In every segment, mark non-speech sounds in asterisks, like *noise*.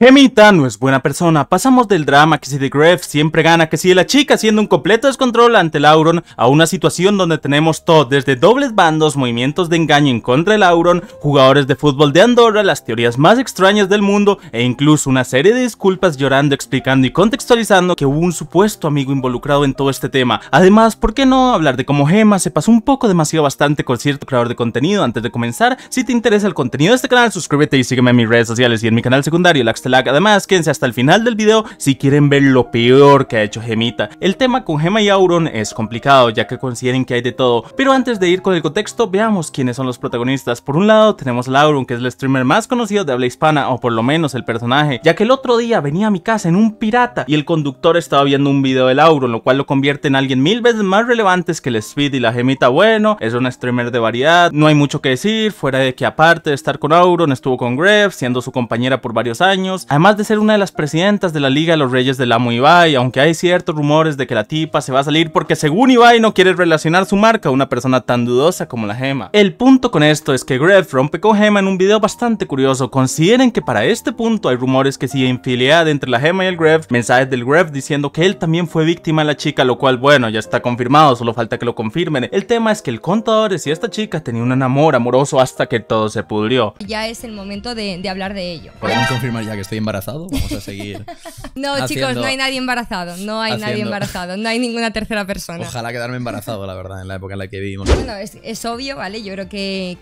Gemita no es buena persona, pasamos del drama que si The Gref siempre gana, que si la chica siendo un completo descontrol ante Lauron, a una situación donde tenemos todo desde dobles bandos, movimientos de engaño en contra de Lauron, jugadores de fútbol de Andorra, las teorías más extrañas del mundo e incluso una serie de disculpas llorando, explicando y contextualizando que hubo un supuesto amigo involucrado en todo este tema. Además, ¿por qué no hablar de cómo Gemma se pasó un poco demasiado bastante con cierto creador de contenido antes de comenzar? Si te interesa el contenido de este canal, suscríbete y sígueme en mis redes sociales y en mi canal secundario, la. Además, quédense hasta el final del video si quieren ver lo peor que ha hecho Gemita. El tema con Gema y Auron es complicado, ya que consideren que hay de todo. Pero antes de ir con el contexto, veamos quiénes son los protagonistas. Por un lado, tenemos a Auron, que es el streamer más conocido de habla hispana, o por lo menos el personaje, ya que el otro día venía a mi casa en un pirata y el conductor estaba viendo un video de Auron, lo cual lo convierte en alguien mil veces más relevante que el Speed y la Gemita. Bueno, es un streamer de variedad, no hay mucho que decir, fuera de que aparte de estar con Auron, estuvo con Grev, siendo su compañera por varios años, además de ser una de las presidentas de la Liga de los Reyes del Amo Ibai, aunque hay ciertos rumores de que la tipa se va a salir porque según Ibai no quiere relacionar su marca a una persona tan dudosa como la Gema. El punto con esto es que Greff rompe con Gema en un video bastante curioso, consideren que para este punto hay rumores que sigue infidelidad entre la Gema y el Greff mensajes del Greff diciendo que él también fue víctima de la chica, lo cual bueno, ya está confirmado, solo falta que lo confirmen. El tema es que el contador si esta chica tenía un amor amoroso hasta que todo se pudrió. Ya es el momento de, de hablar de ello. Podemos confirmar ya que embarazado, vamos a seguir. *laughs* no, chicos, no hay nadie embarazado, no hay nadie embarazado, no hay ninguna tercera persona. Ojalá quedarme embarazado, la verdad, en la época en la que vivimos. Bueno, es, obvio, ¿vale? Yo creo que,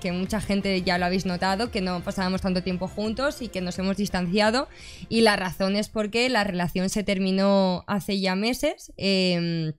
que, mucha gente ya lo habéis notado, que no pasábamos tanto tiempo juntos y que nos hemos distanciado. Y la razón es porque la relación se terminó hace ya meses. Em,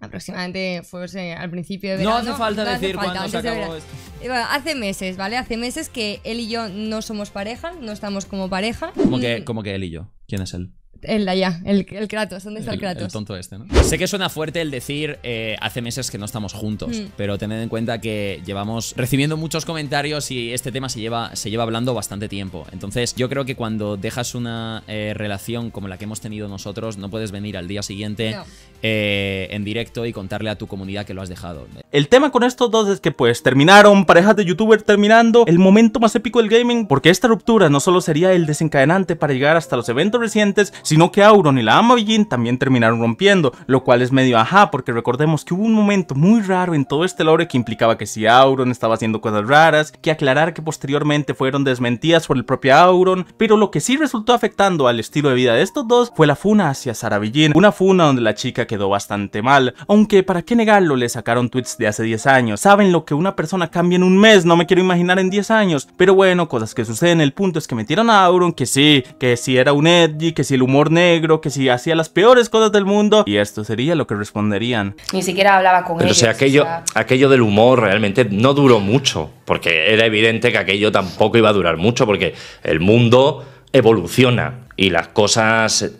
aproximadamente fue eh, al principio de verano. No hace falta decir hace se acabó esto. Eh, hace meses, ¿vale? Hace meses que él y yo no somos pareja, no estamos como pareja. ¿Cómo que, como que él y yo? ¿Quién es él? el de allá, el, el Kratos, ¿dónde está el, Kratos? tonto este, ¿no? Sé que suena fuerte el decir eh, hace meses que no estamos juntos, mm. pero tened en cuenta que llevamos recibiendo muchos comentarios y este tema se lleva, se lleva hablando bastante tiempo. Entonces, yo creo que cuando dejas una eh, relación como la que hemos tenido nosotros, no puedes venir al día siguiente eh, en directo y contarle a tu comunidad que lo has dejado. El tema con estos dos es que pues terminaron, parejas de youtuber terminando, el momento más épico del gaming, porque esta ruptura no solo sería el desencadenante para llegar hasta los eventos recientes, sino que Auron y la ama también terminaron rompiendo, lo cual es medio ajá, porque recordemos que hubo un momento muy raro en todo este lore que implicaba que si Auron estaba haciendo cosas raras, que aclarar que posteriormente fueron desmentidas por el propio Auron, pero lo que sí resultó afectando al estilo de vida de estos dos fue la funa hacia Sara una funa donde la chica quedó bastante mal, aunque para qué negarlo le sacaron tweets de hace 10 años. Saben lo que una persona cambia en un mes, no me quiero imaginar en 10 años. Pero bueno, cosas que suceden. El punto es que metieron a Auron, que sí, que si era un edgy, que si el humor negro, que si hacía las peores cosas del mundo. Y esto sería lo que responderían. Ni siquiera hablaba con Pero ellos, aquello, aquello del humor realmente no duró mucho, porque era evidente que aquello tampoco iba a durar mucho, porque el mundo evoluciona y las cosas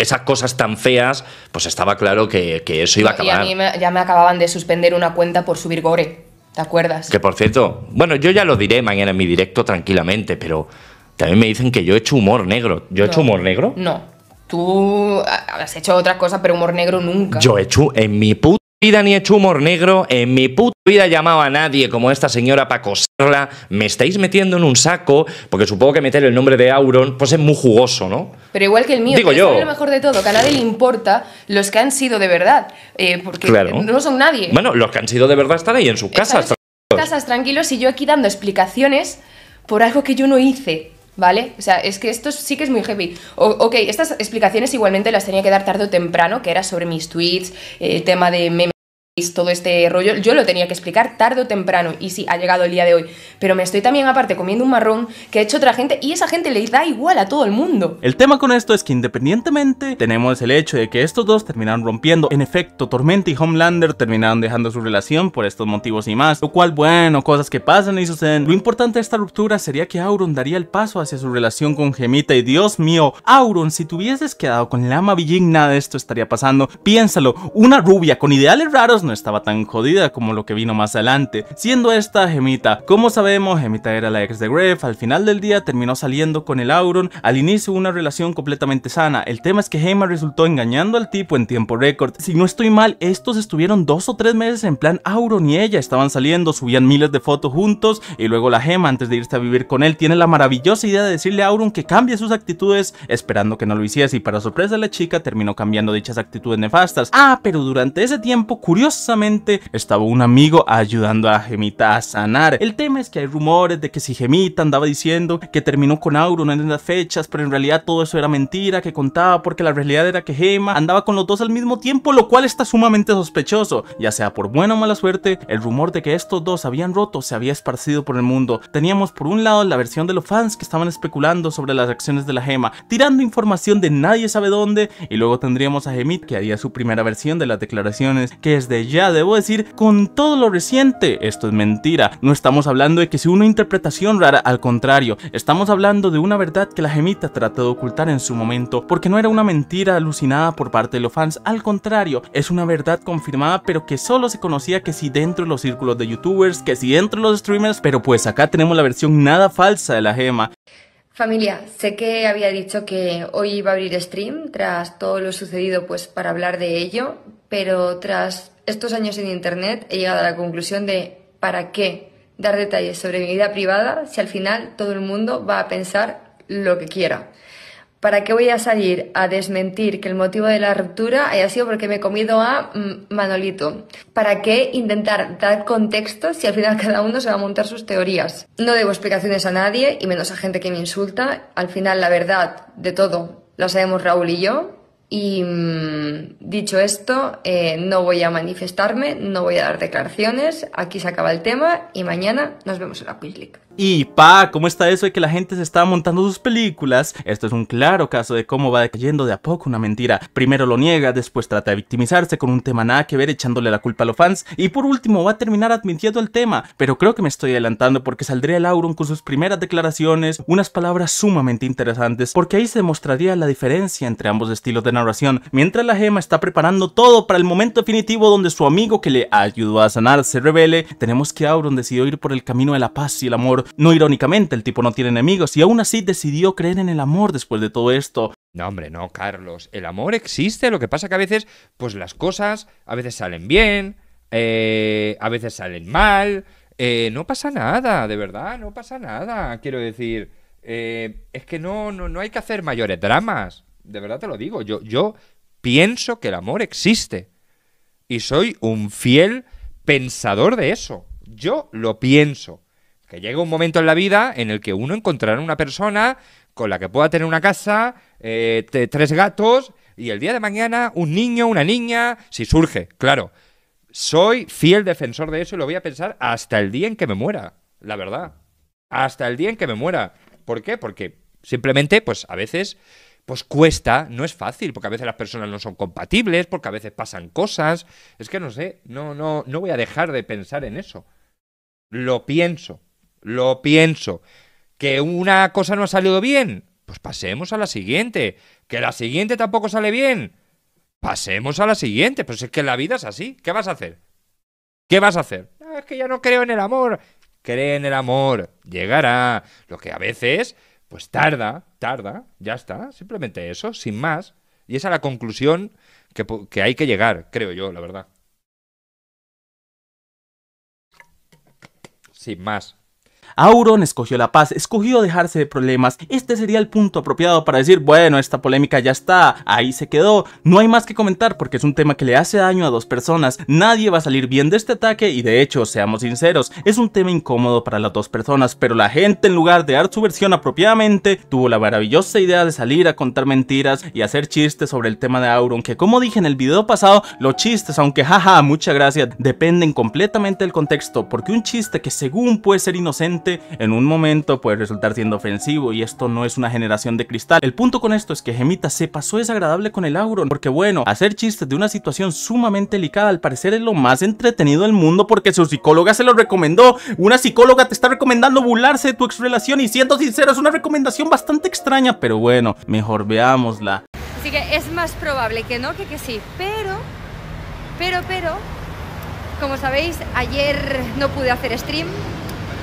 esas cosas tan feas, pues estaba claro que, eso iba a acabar. Y a mí ya me acababan de suspender una cuenta por subir gore, ¿te acuerdas? Que por cierto, bueno, yo ya lo diré mañana en mi directo tranquilamente, pero también me dicen que yo he hecho humor negro. ¿Yo he hecho humor negro? No. Tú ah, has hecho otras cosas, pero humor negro nunca. Yo he hecho en mi puta ni he hecho humor negro, en mi puta vida llamaba a nadie como esta señora para coserla, me estáis metiendo en un saco, porque supongo que meter el nombre de Auron pues es muy jugoso, ¿no? Pero igual que el mío, digo yo. Es lo mejor de todo, que a nadie le importa los que han sido de verdad, eh, porque no son nadie. Bueno, los que han sido de verdad están ahí en sus casas. Están en sus casas tranquilos y yo aquí dando explicaciones por algo que yo no hice. ¿vale? O sea, es que esto sí que es muy heavy. O, ok, estas explicaciones igualmente las tenía que dar tarde o temprano, que era sobre mis tweets, el tema de memes todo este rollo, yo lo tenía que explicar tarde o temprano y sí, ha llegado el día de hoy, pero me estoy también aparte comiendo un marrón que ha hecho otra gente y esa gente le da igual a todo el mundo. El tema con esto es que independientemente tenemos el hecho de que estos dos terminaron rompiendo, en efecto Tormenta y Homelander terminaron dejando su relación por estos motivos y más, lo cual bueno, cosas que pasan y suceden. Lo importante de esta ruptura sería que Auron daría el paso hacia su relación con Gemita y Dios mío, Auron, si tuvieses quedado con la ama Villín nada de esto estaría pasando. Piénsalo, una rubia con ideales raros estaba tan jodida como lo que vino más adelante, siendo esta Gemita. Como sabemos, Gemita era la ex de Gref, al final del día terminó saliendo con el Auron, al inicio una relación completamente sana, el tema es que Gemma resultó engañando al tipo en tiempo récord. Si no estoy mal, estos estuvieron dos o tres meses en plan Auron y ella estaban saliendo, subían miles de fotos juntos y luego la Gemma antes de irse a vivir con él tiene la maravillosa idea de decirle a Auron que cambie sus actitudes esperando que no lo hiciese y para sorpresa de la chica terminó cambiando dichas actitudes nefastas. Ah, pero durante ese tiempo, curioso. Curiosamente, estaba un amigo ayudando a Gemita a sanar. El tema es que hay rumores de que si Gemita andaba diciendo que terminó con Auron en las fechas, pero en realidad todo eso era mentira que contaba porque la realidad era que Gema andaba con los dos al mismo tiempo, lo cual está sumamente sospechoso. Ya sea por buena o mala suerte, el rumor de que estos dos habían roto se había esparcido por el mundo. Teníamos por un lado la versión de los fans que estaban especulando sobre las acciones de la Gema, tirando información de nadie sabe dónde, y luego tendríamos a Gemit que haría su primera versión de las declaraciones, que es de ya, debo decir, con todo lo reciente. Esto es mentira, no estamos hablando de que sea una interpretación rara, al contrario, estamos hablando de una verdad que la gemita trató de ocultar en su momento, porque no era una mentira alucinada por parte de los fans, al contrario, es una verdad confirmada, pero que solo se conocía que si dentro de los círculos de youtubers, que si dentro de los streamers, pero pues acá tenemos la versión nada falsa de la gema. Familia, sé que había dicho que hoy iba a abrir stream tras todo lo sucedido, pues para hablar de ello, pero tras estos años en Internet he llegado a la conclusión de ¿para qué dar detalles sobre mi vida privada si al final todo el mundo va a pensar lo que quiera? ¿Para qué voy a salir a desmentir que el motivo de la ruptura haya sido porque me he comido a mm, Manolito? ¿Para qué intentar dar contexto si al final cada uno se va a montar sus teorías? No debo explicaciones a nadie y menos a gente que me insulta. Al final la verdad de todo la sabemos Raúl y yo. Y mm, dicho esto, eh, no voy a manifestarme, no voy a dar declaraciones. Aquí se acaba el tema y mañana nos vemos en la Quiz y pa, ¿cómo está eso de que la gente se está montando sus películas? Esto es un claro caso de cómo va decayendo de a poco una mentira. Primero lo niega, después trata de victimizarse con un tema nada que ver echándole la culpa a los fans y por último va a terminar admitiendo el tema. Pero creo que me estoy adelantando porque saldría el Auron con sus primeras declaraciones, unas palabras sumamente interesantes porque ahí se demostraría la diferencia entre ambos estilos de narración. Mientras la gema está preparando todo para el momento definitivo donde su amigo que le ayudó a sanar se revele, tenemos que Auron decidió ir por el camino de la paz y el amor no irónicamente, el tipo no tiene enemigos y aún así decidió creer en el amor después de todo esto. No, hombre, no, Carlos. El amor existe, lo que pasa que a veces, pues las cosas a veces salen bien, eh, a veces salen mal. Eh, no pasa nada, de verdad, no pasa nada. Quiero decir, eh, es que no, no, no hay que hacer mayores dramas. De verdad te lo digo. Yo, yo pienso que el amor existe. Y soy un fiel pensador de eso. Yo lo pienso. Que llegue un momento en la vida en el que uno encontrará una persona con la que pueda tener una casa, eh, tres gatos y el día de mañana un niño, una niña, si surge, claro. Soy fiel defensor de eso y lo voy a pensar hasta el día en que me muera, la verdad. Hasta el día en que me muera. ¿Por qué? Porque simplemente, pues a veces pues cuesta, no es fácil, porque a veces las personas no son compatibles, porque a veces pasan cosas. Es que no sé, no, no, no voy a dejar de pensar en eso. Lo pienso lo pienso. Que una cosa no ha salido bien, pues pasemos a la siguiente. Que la siguiente tampoco sale bien, pasemos a la siguiente. Pues es que la vida es así. ¿Qué vas a hacer? ¿Qué vas a hacer? Ah, es que ya no creo en el amor. Cree en el amor, llegará. Lo que a veces, pues tarda, tarda, ya está. Simplemente eso, sin más. Y esa es la conclusión que, que hay que llegar, creo yo, la verdad. Sin más. Auron escogió la paz, escogió dejarse de problemas. Este sería el punto apropiado para decir, bueno, esta polémica ya está, ahí se quedó. No hay más que comentar porque es un tema que le hace daño a dos personas. Nadie va a salir bien de este ataque y de hecho, seamos sinceros, es un tema incómodo para las dos personas, pero la gente en lugar de dar su versión apropiadamente, tuvo la maravillosa idea de salir a contar mentiras y hacer chistes sobre el tema de Auron, que como dije en el video pasado, los chistes, aunque jaja, muchas gracias, dependen completamente del contexto, porque un chiste que según puede ser inocente en un momento puede resultar siendo ofensivo y esto no es una generación de cristal. El punto con esto es que Gemita se pasó desagradable con el Auron, porque bueno, hacer chistes de una situación sumamente delicada al parecer es lo más entretenido del mundo porque su psicóloga se lo recomendó. Una psicóloga te está recomendando burlarse de tu ex relación y siendo sincero es una recomendación bastante extraña, pero bueno, mejor veámosla. Así que es más probable que no que que sí, pero, pero, pero, como sabéis, ayer no pude hacer stream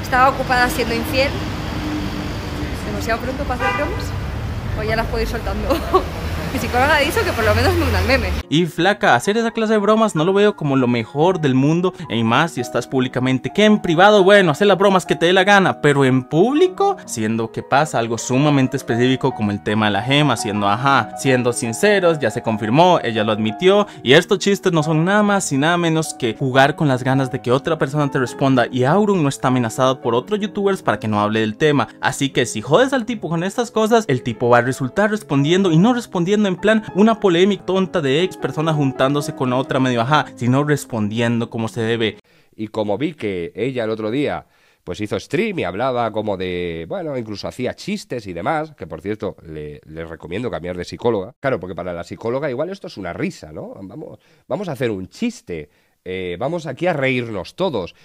estaba ocupada siendo infiel. Demasiado pronto para hacer bromas. O ya las puedo ir soltando. *laughs* psicóloga que por lo menos me meme. Y flaca, hacer esa clase de bromas no lo veo como lo mejor del mundo, y más si estás públicamente. Que en privado, bueno, hacer las bromas que te dé la gana, pero en público, siendo que pasa algo sumamente específico como el tema de la gema, siendo ajá, siendo sinceros, ya se confirmó, ella lo admitió, y estos chistes no son nada más y nada menos que jugar con las ganas de que otra persona te responda, y aurum no está amenazado por otros youtubers para que no hable del tema. Así que si jodes al tipo con estas cosas, el tipo va a resultar respondiendo y no respondiendo en plan una polémica tonta de ex persona juntándose con la otra medio ajá, sino respondiendo como se debe. Y como vi que ella el otro día pues hizo stream y hablaba como de, bueno, incluso hacía chistes y demás, que por cierto, le, les recomiendo cambiar de psicóloga. Claro, porque para la psicóloga igual esto es una risa, ¿no? Vamos, vamos a hacer un chiste, eh, vamos aquí a reírnos todos.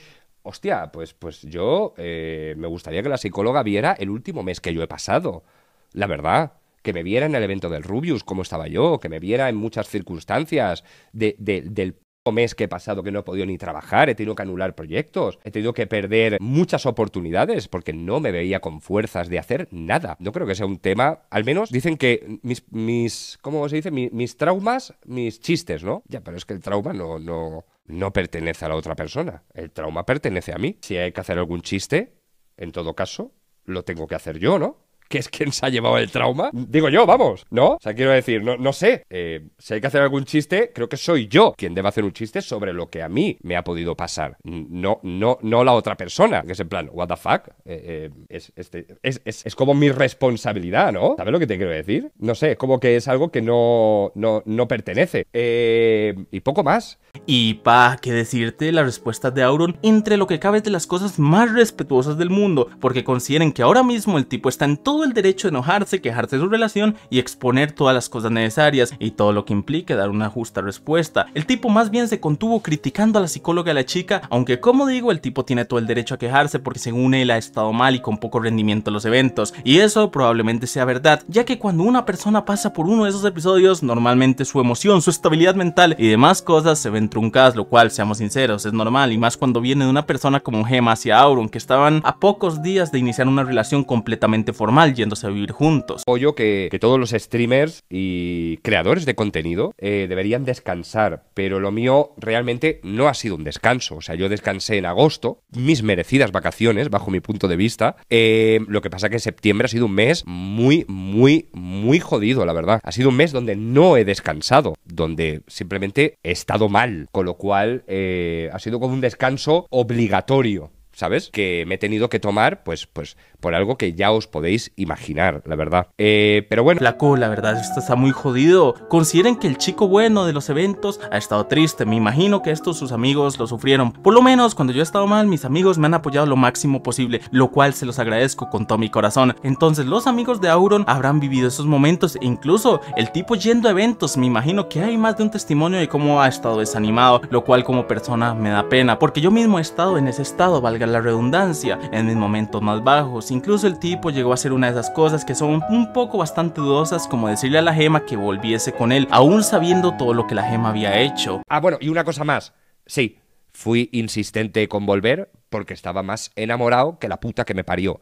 Hostia, pues, pues yo eh, me gustaría que la psicóloga viera el último mes que yo he pasado, la verdad que me viera en el evento del Rubius, como estaba yo, que me viera en muchas circunstancias de, de, del mes que he pasado que no he podido ni trabajar, he tenido que anular proyectos, he tenido que perder muchas oportunidades porque no me veía con fuerzas de hacer nada. No creo que sea un tema, al menos dicen que mis, mis ¿cómo se dice? Mis, traumas, mis chistes, ¿no? Ya, pero es que el trauma no, no, no pertenece a la otra persona, el trauma pertenece a mí. Si hay que hacer algún chiste, en todo caso, lo tengo que hacer yo, ¿no? que es quien se ha llevado el trauma. Digo yo, vamos, ¿no? O sea, quiero decir, no, no sé. Eh, si hay que hacer algún chiste, creo que soy yo quien debe hacer un chiste sobre lo que a mí me ha podido pasar. No, no, no la otra persona, que es en plan, what the fuck. Eh, eh, este, es, es, como mi responsabilidad, ¿no? ¿Sabes lo que te quiero decir? No sé, es como que es algo que no, no, no pertenece. y poco más. Y pa, que decirte, la respuesta de Auron entre lo que cabe de las cosas más respetuosas del mundo, porque consideren que ahora mismo el tipo está en todo el derecho a enojarse, quejarse de su relación y exponer todas las cosas necesarias y todo lo que implique dar una justa respuesta. El tipo más bien se contuvo criticando a la psicóloga a la chica, aunque como digo, el tipo tiene todo el derecho a quejarse porque según él ha estado mal y con poco rendimiento en los eventos, y eso probablemente sea verdad, ya que cuando una persona pasa por uno de esos episodios, normalmente su emoción, su estabilidad mental y demás cosas se ven truncadas, lo cual, seamos sinceros, es normal, y más cuando viene de una persona como Gemma hacia Auron, que estaban a pocos días de iniciar una relación completamente formal yéndose a vivir juntos. Apoyo que, que todos los streamers y creadores de contenido eh, deberían descansar, pero lo mío realmente no ha sido un descanso. O sea, yo descansé en agosto, mis merecidas vacaciones, bajo mi punto de vista. Eh, lo que pasa que septiembre ha sido un mes muy, muy, muy jodido, la verdad. Ha sido un mes donde no he descansado, donde simplemente he estado mal, con lo cual eh, ha sido como un descanso obligatorio ¿sabes? Que me he tenido que tomar, pues, pues, por algo que ya os podéis imaginar, la verdad. Eh, pero bueno. Flaco, la verdad, esto está muy jodido. Consideren que el chico bueno de los eventos ha estado triste. Me imagino que estos sus amigos lo sufrieron. Por lo menos, cuando yo he estado mal, mis amigos me han apoyado lo máximo posible, lo cual se los agradezco con todo mi corazón. Entonces, los amigos de Auron habrán vivido esos momentos. e Incluso el tipo yendo a eventos, me imagino que hay más de un testimonio de cómo ha estado desanimado, lo cual como persona me da pena, porque yo mismo he estado en ese estado, valga la redundancia, en mis momentos más bajos. Incluso el tipo llegó a hacer una de esas cosas que son un poco bastante dudosas, como decirle a la gema que volviese con él, aún sabiendo todo lo que la gema había hecho. Ah, bueno, y una cosa más. Sí, fui insistente con volver porque estaba más enamorado que la puta que me parió.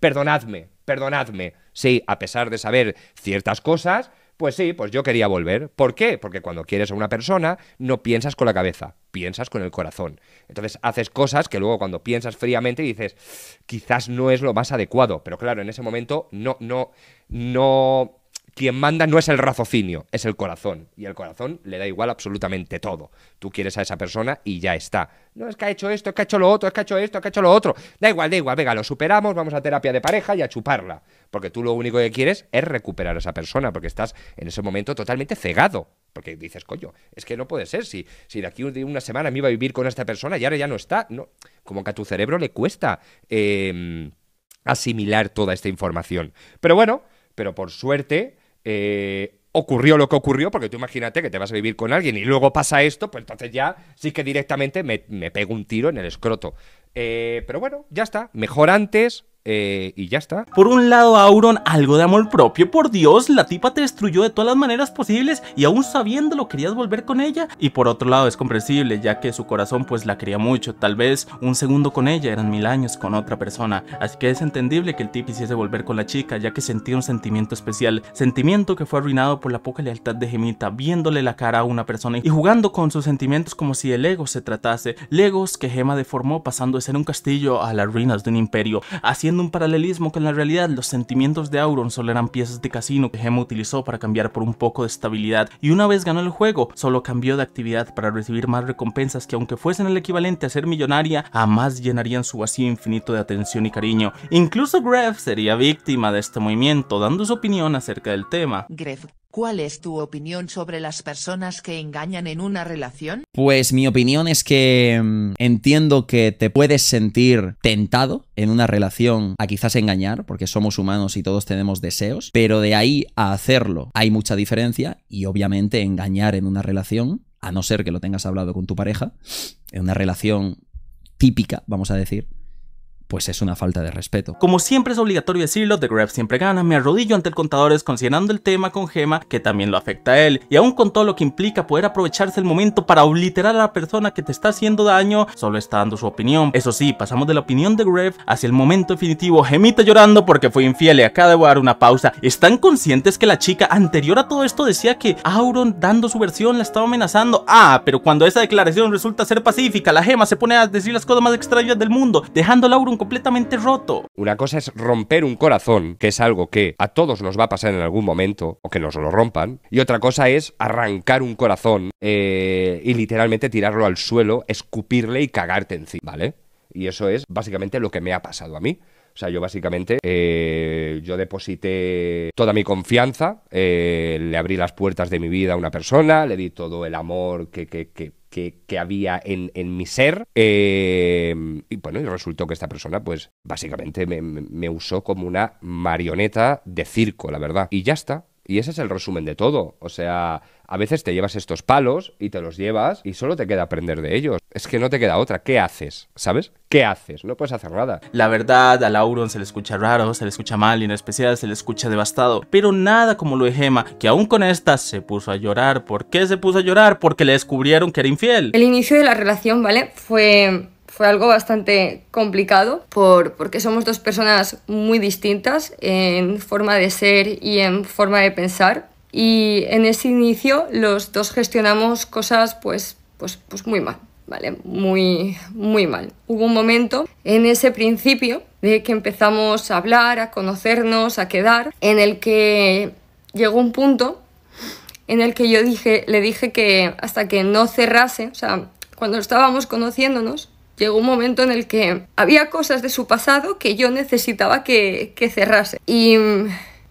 perdonadme, perdonadme. Sí, a pesar de saber ciertas cosas, pues sí, pues yo quería volver. ¿Por qué? Porque cuando quieres a una persona no piensas con la cabeza, piensas con el corazón. Entonces haces cosas que luego cuando piensas fríamente dices, quizás no es lo más adecuado, pero claro, en ese momento no no no quien manda no es el raciocinio, es el corazón. Y el corazón le da igual absolutamente todo. Tú quieres a esa persona y ya está. No es que ha hecho esto, es que ha hecho lo otro, es que ha hecho esto, es que ha hecho lo otro. Da igual, da igual, venga, lo superamos, vamos a terapia de pareja y a chuparla. Porque tú lo único que quieres es recuperar a esa persona, porque estás en ese momento totalmente cegado. Porque dices, coño, es que no puede ser. Si, si de aquí una semana me iba a vivir con esta persona y ahora ya no está. No. Como que a tu cerebro le cuesta em, asimilar toda esta información. Pero bueno, pero por suerte. Eh, ocurrió lo que ocurrió, porque tú imagínate que te vas a vivir con alguien y luego pasa esto, pues entonces ya sí que directamente me, pego un tiro en el escroto. Eh, pero bueno, ya está. Mejor antes, eh, y ya está. Por un lado, Auron, algo de amor propio. Por Dios, la tipa te destruyó de todas las maneras posibles y aún sabiéndolo querías volver con ella. Y por otro lado, es comprensible, ya que su corazón pues la quería mucho. Tal vez un segundo con ella eran mil años con otra persona. Así que es entendible que el tipo quisiese volver con la chica, ya que sentía un sentimiento especial. Sentimiento que fue arruinado por la poca lealtad de Gemita, viéndole la cara a una persona y jugando con sus sentimientos como si el ego se tratase. Legos que Gema deformó pasando de ser un castillo a las ruinas de un imperio, haciendo un paralelismo con la realidad, los sentimientos de Auron solo eran piezas de casino que Gemma utilizó para cambiar por un poco de estabilidad, y una vez ganó el juego, solo cambió de actividad para recibir más recompensas que aunque fuesen el equivalente a ser millonaria, jamás llenarían su vacío infinito de atención y cariño. Incluso Greff sería víctima de este movimiento, dando su opinión acerca del tema. ¿Cuál es tu opinión sobre las personas que engañan en una relación? Pues mi opinión es que mm, entiendo que te puedes sentir tentado en una relación a quizás engañar, porque somos humanos y todos tenemos deseos, pero de ahí a hacerlo hay mucha diferencia y obviamente engañar en una relación, a no ser que lo tengas hablado con tu pareja, en una relación típica, vamos a decir, pues es una falta de respeto. Como siempre es obligatorio decirlo, The grave siempre gana, me arrodillo ante el contador considerando el tema con Gema, que también lo afecta a él, y aún con todo lo que implica poder aprovecharse el momento para obliterar a la persona que te está haciendo daño, solo está dando su opinión. Eso sí, pasamos de la opinión de grave hacia el momento definitivo, Gemita llorando porque fue infiel y acaba de dar una pausa. ¿Están conscientes que la chica anterior a todo esto decía que Auron dando su versión la estaba amenazando? Ah, pero cuando esa declaración resulta ser pacífica, la Gema se pone a decir las cosas más extrañas del mundo, dejando a Auron completamente roto. Una cosa es romper un corazón, que es algo que a todos nos va a pasar en algún momento, o que nos lo rompan, y otra cosa es arrancar un corazón eh, y literalmente tirarlo al suelo, escupirle y cagarte encima, ¿vale? Y eso es básicamente lo que me ha pasado a mí. O sea, yo básicamente, eh, yo deposité toda mi confianza, eh, le abrí las puertas de mi vida a una persona, le di todo el amor que, que, que, había en, mi ser. Em, y bueno, y resultó que esta persona, pues básicamente me, me usó como una marioneta de circo, la verdad. Y ya está. Y ese es el resumen de todo. O sea, a veces te llevas estos palos y te los llevas y solo te queda aprender de ellos. Es que no te queda otra. ¿Qué haces? ¿Sabes? ¿Qué haces? No puedes hacer nada. La verdad, a Lauron se le escucha raro, se le escucha mal y en especial se le escucha devastado. Pero nada como lo de Gema, que aún con esta se puso a llorar. ¿Por qué se puso a llorar? Porque le descubrieron que era infiel. El inicio de la relación, ¿vale? Fue fue algo bastante complicado porque somos dos personas muy distintas en forma de ser y en forma de pensar. Y en ese inicio los dos gestionamos cosas pues, pues, pues muy mal, ¿vale? Muy, muy mal. Hubo un momento en ese principio de que empezamos a hablar, a conocernos, a quedar, en el que llegó un punto en el que yo dije, le dije que hasta que no cerrase, o sea, cuando estábamos conociéndonos, llegó un momento en el que había cosas de su pasado que yo necesitaba que, que cerrase. Y,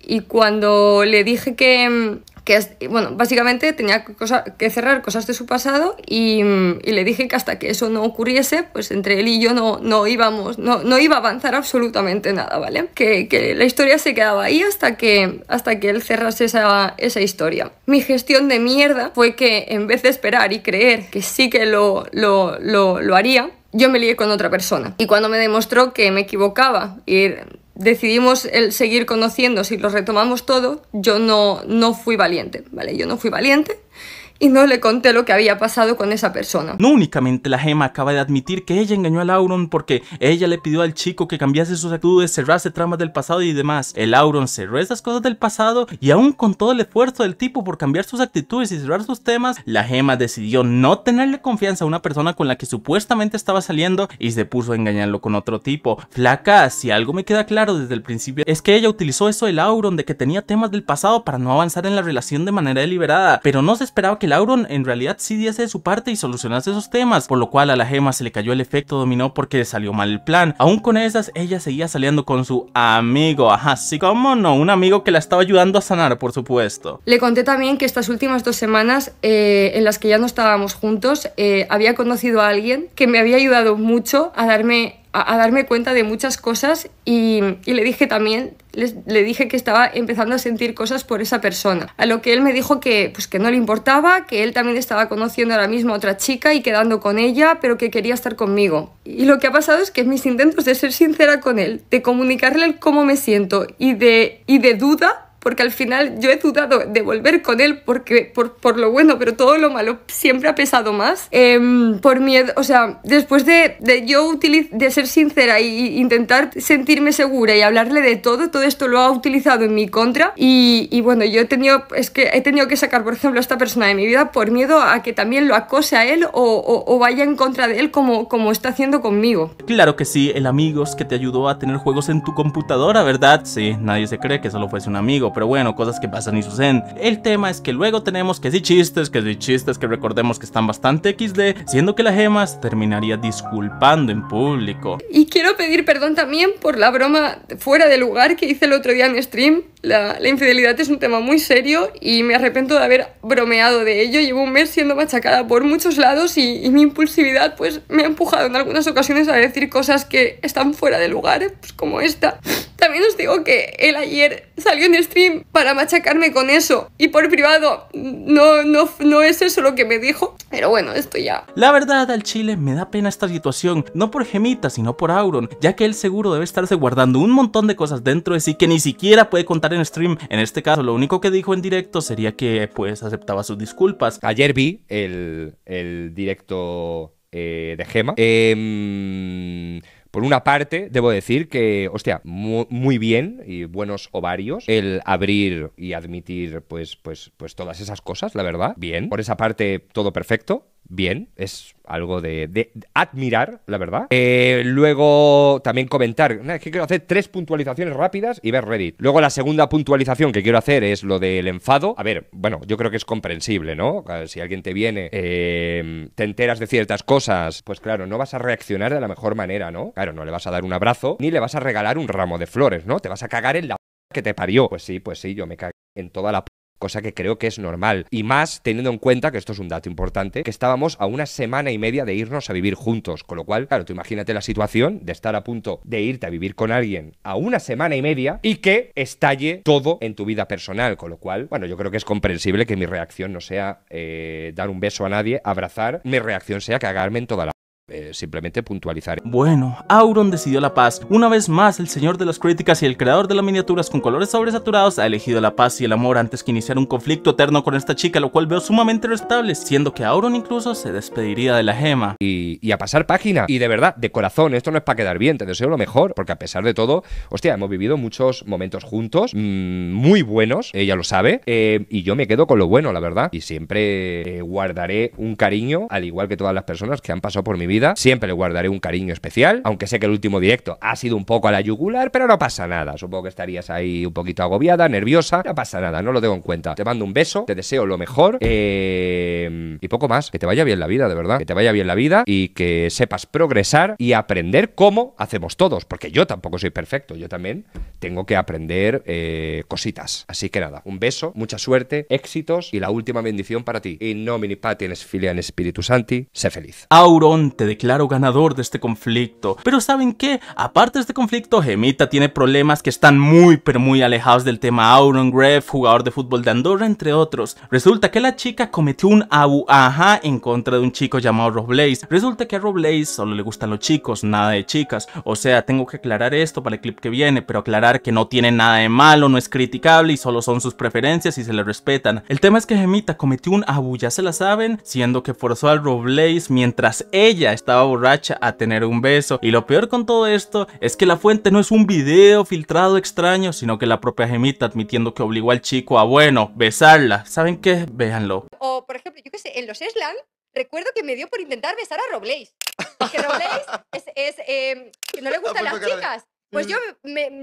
y, cuando le dije que, que, bueno, básicamente tenía cosas que cerrar cosas de su pasado y, y, le dije que hasta que eso no ocurriese, pues entre él y yo no, no íbamos, no, no iba a avanzar absolutamente nada, ¿vale? Que, que, la historia se quedaba ahí hasta que, hasta que él cerrase esa, esa, historia. Mi gestión de mierda fue que en vez de esperar y creer que sí que lo, lo, lo, lo haría, yo me lié con otra persona. Y cuando me demostró que me equivocaba y decidimos el seguir conociendo si lo retomamos todo, yo no, no fui valiente, ¿vale? Yo no fui valiente y no le conté lo que había pasado con esa persona. No únicamente la gema acaba de admitir que ella engañó a Lauron porque ella le pidió al chico que cambiase sus actitudes, cerrase tramas del pasado y demás. El Lauron cerró esas cosas del pasado y aún con todo el esfuerzo del tipo por cambiar sus actitudes y cerrar sus temas, la gema decidió no tenerle confianza a una persona con la que supuestamente estaba saliendo y se puso a engañarlo con otro tipo. Flaca, si algo me queda claro desde el principio es que ella utilizó eso del Lauron de que tenía temas del pasado para no avanzar en la relación de manera deliberada, pero no se esperaba que Lauron en realidad sí diese de su parte y solucionase esos temas, por lo cual a la gema se le cayó el efecto dominó porque le salió mal el plan. Aún con esas, ella seguía saliendo con su amigo, ajá, sí, cómo no, un amigo que la estaba ayudando a sanar, por supuesto. Le conté también que estas últimas dos semanas eh, en las que ya no estábamos juntos, eh, había conocido a alguien que me había ayudado mucho a darme a, darme cuenta de muchas cosas y, le dije también, le, dije que estaba empezando a sentir cosas por esa persona. A lo que él me dijo que, pues, que no le importaba, que él también estaba conociendo ahora mismo a otra chica y quedando con ella, pero que quería estar conmigo. Y lo que ha pasado es que mis intentos de ser sincera con él, de comunicarle cómo me siento y de, y de duda, porque al final yo he dudado de volver con él porque, por, lo bueno, pero todo lo malo siempre ha pesado más. Em, por miedo, o sea, después de, yo de ser sincera e intentar sentirme segura y hablarle de todo, todo esto lo ha utilizado en mi contra. Y, bueno, yo he tenido, es que he tenido que sacar, por ejemplo, a esta persona de mi vida por miedo a que también lo acose a él o, vaya en contra de él como, como está haciendo conmigo. Claro que sí, el es que te ayudó a tener juegos en tu computadora, ¿verdad? Sí, nadie se cree que solo fuese un amigo pero bueno, cosas que pasan y suceden. El tema es que luego tenemos que decir chistes, que decir chistes que recordemos que están bastante XD, siendo que la gemas terminaría disculpando en público. Y quiero pedir perdón también por la broma fuera de lugar que hice el otro día en stream. La, infidelidad es un tema muy serio y me arrepiento de haber bromeado de ello. Llevo un mes siendo machacada por muchos lados y, y mi impulsividad pues me ha empujado en algunas ocasiones a decir cosas que están fuera de lugar, pues como esta. También os digo que él ayer salió en stream para machacarme con eso y por privado no, no, no es eso lo que me dijo, pero bueno, esto ya. La verdad al chile me da pena esta situación, no por Gemita sino por Auron, ya que él seguro debe estarse guardando un montón de cosas dentro de sí que ni siquiera puede contar en stream. En este caso lo único que dijo en directo sería que pues aceptaba sus disculpas. Ayer vi el, el directo eh, de Gema. Eh, por una parte, debo decir que, hostia, muy, muy, bien y buenos ovarios el abrir y admitir pues, pues, pues todas esas cosas, la verdad. Bien. Por esa parte, todo perfecto bien, es algo de, admirar, la verdad. Eh, luego también comentar, es que quiero hacer tres puntualizaciones rápidas y ver Reddit. Luego la segunda puntualización que quiero hacer es lo del enfado. A ver, bueno, yo creo que es comprensible, ¿no? Ah, si alguien te viene, em, te enteras de ciertas cosas, pues claro, no vas a reaccionar de la mejor manera, ¿no? Claro, no le vas a dar un abrazo ni le vas a regalar un ramo de flores, ¿no? Te vas a cagar en la que te parió. Pues sí, pues sí, yo me cago en toda la cosa que creo que es normal. Y más teniendo en cuenta, que esto es un dato importante, que estábamos a una semana y media de irnos a vivir juntos, con lo cual, claro, tú imagínate la situación de estar a punto de irte a vivir con alguien a una semana y media y que estalle todo en tu vida personal, con lo cual, bueno, yo creo que es comprensible que mi reacción no sea eh, dar un beso a nadie, abrazar, mi reacción sea cagarme en toda la eh, simplemente puntualizar. Bueno, Auron decidió la paz. Una vez más, el señor de las críticas y el creador de las miniaturas con colores sobresaturados ha elegido la paz y el amor antes que iniciar un conflicto eterno con esta chica, lo cual veo sumamente restable, siendo que Auron incluso se despediría de la gema. Y, a pasar página. Y de verdad, de corazón, esto no es para quedar bien, te deseo lo mejor, porque a pesar de todo, hostia, hemos vivido muchos momentos juntos, mm, muy buenos, ella lo sabe, eh, y yo me quedo con lo bueno, la verdad. Y siempre eh, guardaré un cariño, al igual que todas las personas que han pasado por mi vida Siempre le guardaré un cariño especial, aunque sé que el último directo ha sido un poco a la yugular, pero no pasa nada. Supongo que estarías ahí un poquito agobiada, nerviosa. No pasa nada, no lo tengo en cuenta. Te mando un beso, te deseo lo mejor eh, y poco más. Que te vaya bien la vida, de verdad. Que te vaya bien la vida y que sepas progresar y aprender cómo hacemos todos, porque yo tampoco soy perfecto. Yo también tengo que aprender eh, cositas. Así que nada, un beso, mucha suerte, éxitos y la última bendición para ti. In nomine patines filia en Spiritus Santi, sé feliz. te declaro ganador de este conflicto. Pero ¿saben qué? Aparte de este conflicto, Gemita tiene problemas que están muy pero muy alejados del tema Auron Greff, jugador de fútbol de Andorra, entre otros. Resulta que la chica cometió un abu ajá en contra de un chico llamado blaze Resulta que a Blaze solo le gustan los chicos, nada de chicas. O sea, tengo que aclarar esto para el clip que viene, pero aclarar que no tiene nada de malo, no es criticable y solo son sus preferencias y se le respetan. El tema es que Gemita cometió un abu, ya se la saben, siendo que forzó al Blaze mientras ella estaba borracha a tener un beso. Y lo peor con todo esto es que la fuente no es un video filtrado extraño, sino que la propia Gemita admitiendo que obligó al chico a, bueno, besarla. ¿Saben qué? Véanlo. O, por ejemplo, yo qué sé, en los Eslan recuerdo que me dio por intentar besar a Robles. Que Robles es, es eh, que no le gustan las chicas. Pues mm. yo,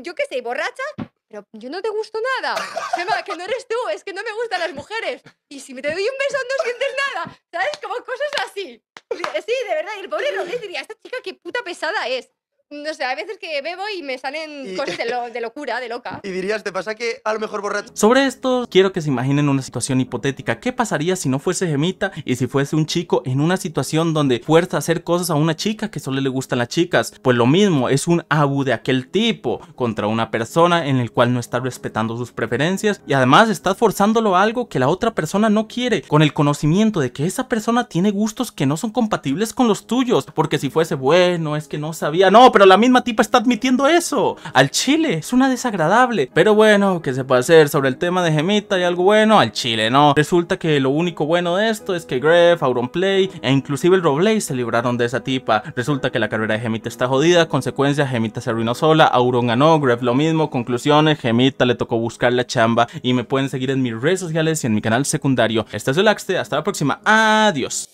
yo qué sé, borracha, pero yo no te gusto nada. Gemma, que no eres tú, es que no me gustan las mujeres. Y si me te doy un beso no sientes nada. ¿Sabes? Como cosas así. Sí, de verdad. Y el pobre Rodríguez diría, esta chica qué puta pesada es no sé, hay veces que bebo y me salen cosas de, locura, de loca. Y dirías, te pasa que a lo mejor borracho. Sobre esto, quiero que se imaginen una situación hipotética. ¿Qué pasaría si no fuese gemita y si fuese un chico en una situación donde fuerza a hacer cosas a una chica que solo le gustan las chicas? Pues lo mismo, es un abu de aquel tipo contra una persona en el cual no está respetando sus preferencias y además está forzándolo a algo que la otra persona no quiere, con el conocimiento de que esa persona tiene gustos que no son compatibles con los tuyos, porque si fuese bueno, es que no sabía, no, pero la misma tipa está admitiendo eso. Al chile, es una desagradable. Pero bueno, ¿qué se puede hacer sobre el tema de Gemita? y algo bueno? Al chile, no. Resulta que lo único bueno de esto es que Gref, Auronplay e inclusive el Roblay se libraron de esa tipa. Resulta que la carrera de Gemita está jodida, consecuencia Gemita se arruinó sola, Auron ganó, Gref lo mismo, conclusiones, Gemita le tocó buscar la chamba y me pueden seguir en mis redes sociales y en mi canal secundario. Este es el Axte, hasta la próxima, adiós.